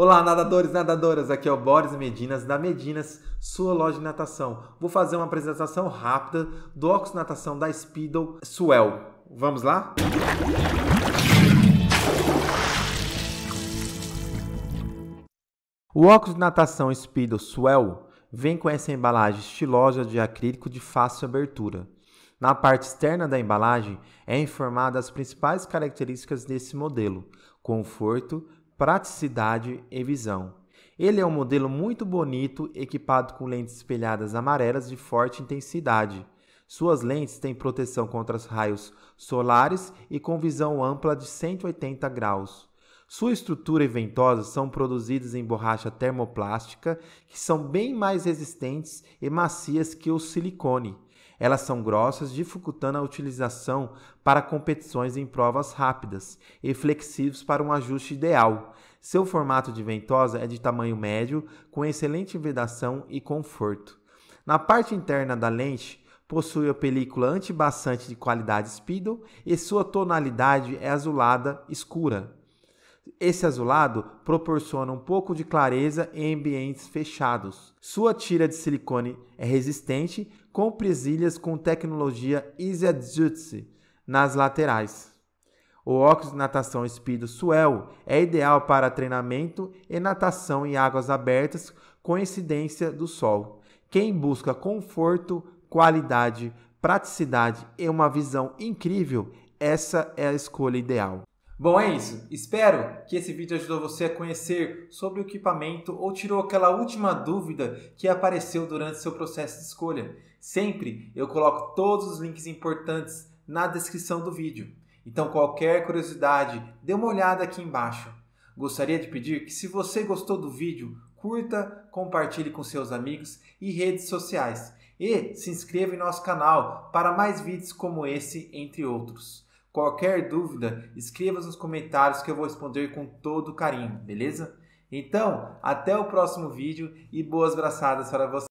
Olá, nadadores, nadadoras. Aqui é o Boris Medinas da Medinas, sua loja de natação. Vou fazer uma apresentação rápida do óculos de natação da Speedo Swell. Vamos lá? O óculos de natação Speedo Swell vem com essa embalagem estilosa de acrílico de fácil abertura. Na parte externa da embalagem é informada as principais características desse modelo: conforto, praticidade e visão. Ele é um modelo muito bonito, equipado com lentes espelhadas amarelas de forte intensidade. Suas lentes têm proteção contra os raios solares e com visão ampla de 180 graus. Sua estrutura e ventosa são produzidas em borracha termoplástica, que são bem mais resistentes e macias que o silicone elas são grossas, dificultando a utilização para competições em provas rápidas e flexíveis para um ajuste ideal. Seu formato de ventosa é de tamanho médio, com excelente vedação e conforto. Na parte interna da lente, possui a película antibaçante de qualidade Speedo e sua tonalidade é azulada escura. Esse azulado proporciona um pouco de clareza em ambientes fechados. Sua tira de silicone é resistente, com presilhas com tecnologia Izadzutsi nas laterais. O óculos de natação Speedo Swell é ideal para treinamento e natação em águas abertas com incidência do sol. Quem busca conforto, qualidade, praticidade e uma visão incrível, essa é a escolha ideal. Bom, é isso. Espero que esse vídeo ajudou você a conhecer sobre o equipamento ou tirou aquela última dúvida que apareceu durante seu processo de escolha. Sempre eu coloco todos os links importantes na descrição do vídeo. Então, qualquer curiosidade, dê uma olhada aqui embaixo. Gostaria de pedir que, se você gostou do vídeo, curta, compartilhe com seus amigos e redes sociais. E se inscreva em nosso canal para mais vídeos como esse, entre outros. Qualquer dúvida, escreva nos comentários que eu vou responder com todo carinho, beleza? Então, até o próximo vídeo e boas braçadas para você.